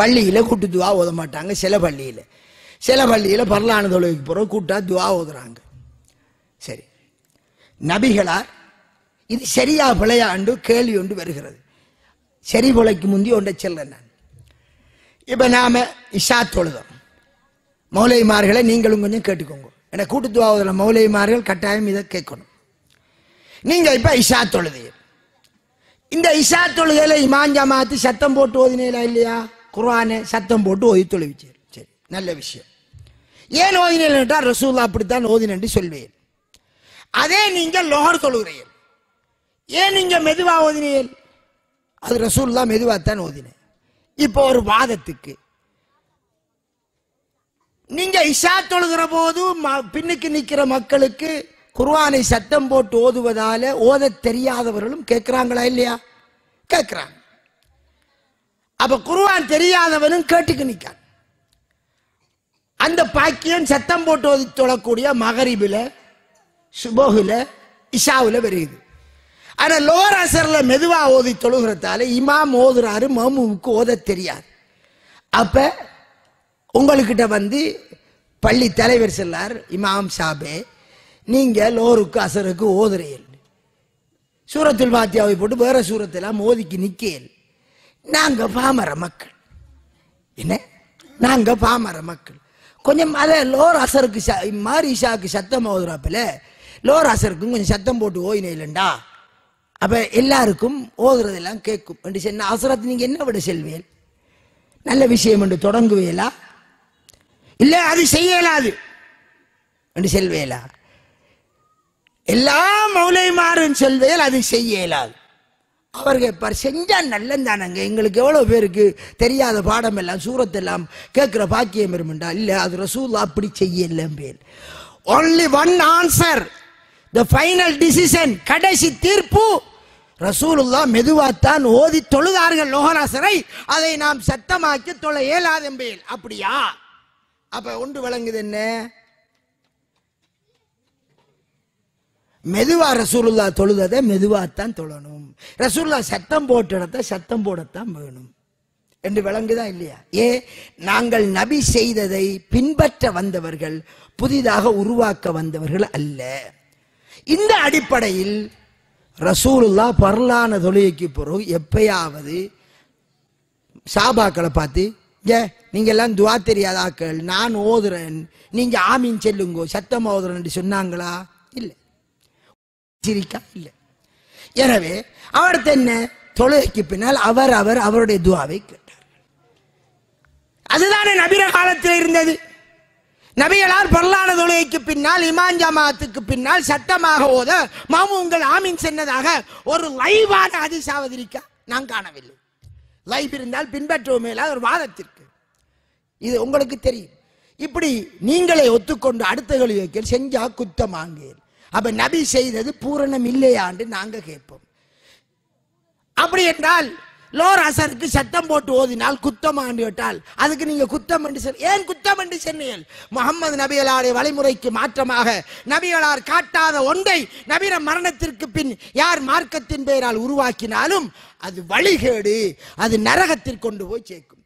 பள்ளியில் கூட்டு துவா ஓத மாட்டாங்க சில பள்ளியில் சில பள்ளியில் பரலான தொழிலுக்கு போகிறோம் கூட்டாக துவா ஓதுறாங்க சரி நபிகளார் இது சரியா பிழையாண்டு கேள்வி ஒன்று வருகிறது சரி பிழைக்கு முந்தி ஒன்றை செல்ல நான் இப்போ நாம் இஷா தொழுதோம் மௌலைமார்களை நீங்களும் கொஞ்சம் கேட்டுக்கோங்க ஏன்னா கூட்டு துவாவதில் மௌலைமார்கள் கட்டாயம் இதை கேட்கணும் நீங்கள் இப்போ இஷா தொழுதீர் இந்த இஷா இமாஞ்சா மாற்றி சத்தம் போட்டு ஓதினா இல்லையா குர்ஆனை சத்தம் போட்டு ஓதி தொழுவிச்சார் சரி நல்ல விஷயம் ஏன் ஓதினேன்ட்டா ரசூல்லா அப்படித்தான் ஓதினு சொல்வேன் அதே நீங்கள் லோகர் தொழுகிறீர்கள் ஏன் நீங்கள் மெதுவாக ஓதினீர்கள் அது ரசூல்லா மெதுவாக தான் ஓதினேன் இப்போ ஒரு வாதத்துக்கு நீங்க இஷா தொழுகிற போது பின்னுக்கு நிற்கிற மக்களுக்கு குர்வானை சத்தம் போட்டு ஓதுவதால ஓத தெரியாதவர்களும் கேட்கிறாங்களா இல்லையா கேட்கிறாங்க அப்ப குருவான் தெரியாதவனும் கேட்டுக்கு நிற்கான் அந்த பாக்கியம் சத்தம் போட்டு ஒதி தொழக்கூடிய மகரிபில் சுபோகில் இஷாவில் வருகிறது ஆனால் லோர் அசர்ல மெதுவாக ஓதி தொழுகிறதால இமாம் ஓதுறாரு மாமுவுக்கு ஓத தெரியாது அப்போ உங்கள்கிட்ட வந்து பள்ளி தலைவர் செல்லார் இமாம் சாபே நீங்கள் லோருக்கு அசருக்கு ஓதுறீர்கள் சூரத்தில் பாத்தியாவை போட்டு வேற சூரத்தெல்லாம் மோதிக்கு நிற்கேன் நாங்க பாமர மக்கள் என்ன நாங்க பாமர மக்கள் கொஞ்சம் அதை லோர் அசருக்கு மாரி ஷாக்கு சத்தம் ஓதுறாப்புல லோர் அசருக்கும் கொஞ்சம் சத்தம் போட்டு ஓயினே இல்லைண்டா அப்போ எல்லாருக்கும் ஓதுறதெல்லாம் கேட்கும் என்று சொன்ன அசரத்து நீங்கள் என்ன விட செல்வியல் நல்ல விஷயம் என்று தொடங்குவேலா இல்லை அது செய்யலாது என்று செல்வேலா எல்லாம் மௌலைமாறும் செல்வேல் அது செய்யலாது அவர்கள் இப்போ செஞ்சால் நல்லந்தானங்க தானங்க எங்களுக்கு எவ்வளோ பேருக்கு தெரியாத பாடம் எல்லாம் சூரத்தெல்லாம் கேட்குற பாக்கியம் இருமண்டா இல்லை அது ரசூல்லா அப்படி செய்யலாம் பேர் only one answer the final decision கடைசி தீர்ப்பு ரசூலுல்லா மெதுவாத்தான் ஓதி தொழுதார்கள் லோகராசரை அதை நாம் சத்தமாக்கி தொலை இயலாதம்பேல் அப்படியா அப்போ ஒன்று விளங்குது என்ன மெதுவா ரசூலுல்லா தொழுததை மெதுவாத்தான் தொழணும் ரசூல்லா சத்தம் போட்டிடத்த சத்தம் போடத்தான் வேணும் என்று விளங்குதான் இல்லையா ஏ நாங்கள் நபி செய்ததை பின்பற்ற வந்தவர்கள் புதிதாக உருவாக்க வந்தவர்கள் அல்ல இந்த அடிப்படையில் ரசூலுல்லா பரலான தொழுகைக்கு பிறகு எப்பயாவது சாபாக்களை பார்த்து ஏ எல்லாம் துவா தெரியாதாக்கள் நான் ஓதுறேன் நீங்கள் ஆமீன் செல்லுங்கோ சத்தம் ஓதுறேன் சொன்னாங்களா இல்லை எச்சரிக்கை இல்லை எனவே அவர் என்ன தொழுகைக்கு பின்னால் அவர் அவர் அவருடைய துவாவை கேட்டார் அதுதானே நபிர காலத்தில் இருந்தது நபிகளார் பரலான தொழுகைக்கு பின்னால் இமான் ஜமாத்துக்கு பின்னால் சட்டமாக ஓத மாமு உங்கள் ஆமீன் சென்னதாக ஒரு லைவான அதிசாவதிரிக்க நான் காணவில்லை லைஃப் இருந்தால் பின்பற்றுவோமே ஒரு வாதத்திற்கு இது உங்களுக்கு தெரியும் இப்படி நீங்களே ஒத்துக்கொண்டு அடுத்த கழிவு செஞ்சா குத்தமாங்கேன் அப்ப நபி செய்தது பூரணம் இல்லையாண்டு நாங்க கேட்போம் அப்படி என்றால் லோர் அசருக்கு சட்டம் போட்டு ஓதினால் குத்தம் ஆண்டு விட்டால் அதுக்கு நீங்க குத்தம் என்று ஏன் குத்தம் என்று சென்னையில் முகமது நபிகளாருடைய வழிமுறைக்கு மாற்றமாக நபிகளார் காட்டாத ஒன்றை நவீன மரணத்திற்கு பின் யார் மார்க்கத்தின் பெயரால் உருவாக்கினாலும் அது வழிகேடு அது நரகத்திற்கு கொண்டு போய் சேர்க்கும்